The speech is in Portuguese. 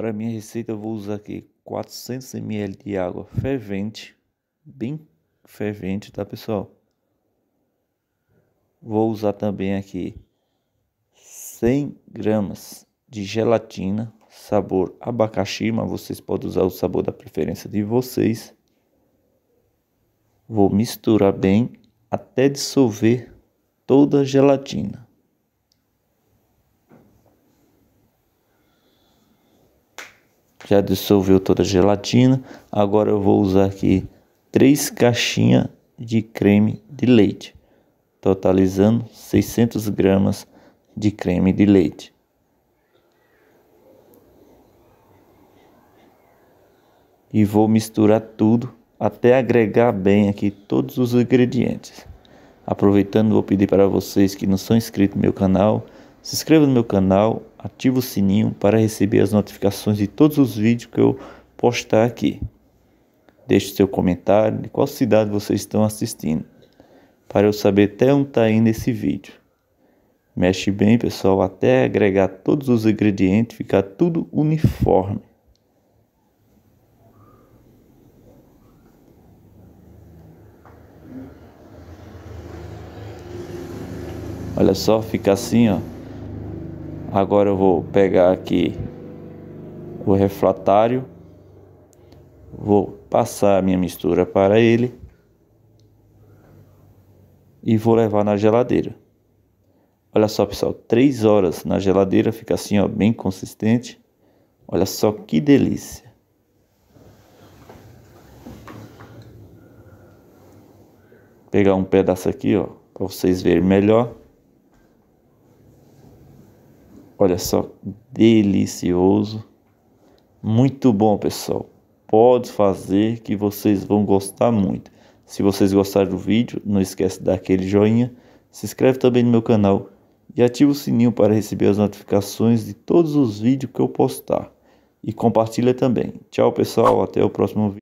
Para minha receita vou usar aqui 400 ml de água fervente, bem fervente, tá pessoal? Vou usar também aqui 100 gramas de gelatina, sabor abacaxi, mas vocês podem usar o sabor da preferência de vocês. Vou misturar bem até dissolver toda a gelatina. já dissolveu toda a gelatina. Agora eu vou usar aqui três caixinhas de creme de leite, totalizando 600 gramas de creme de leite. E vou misturar tudo até agregar bem aqui todos os ingredientes. Aproveitando, vou pedir para vocês que não são inscritos no meu canal, se inscreva no meu canal, ative o sininho para receber as notificações de todos os vídeos que eu postar aqui. Deixe seu comentário de qual cidade vocês estão assistindo, para eu saber até onde está indo esse vídeo. Mexe bem, pessoal, até agregar todos os ingredientes, ficar tudo uniforme. Olha só, fica assim, ó. Agora eu vou pegar aqui o refratário, vou passar a minha mistura para ele e vou levar na geladeira. Olha só, pessoal, 3 horas na geladeira, fica assim, ó, bem consistente. Olha só que delícia. Vou pegar um pedaço aqui, ó, para vocês verem melhor. Olha só, delicioso. Muito bom, pessoal. Pode fazer que vocês vão gostar muito. Se vocês gostaram do vídeo, não esquece de dar aquele joinha. Se inscreve também no meu canal e ativa o sininho para receber as notificações de todos os vídeos que eu postar. E compartilha também. Tchau, pessoal. Até o próximo vídeo.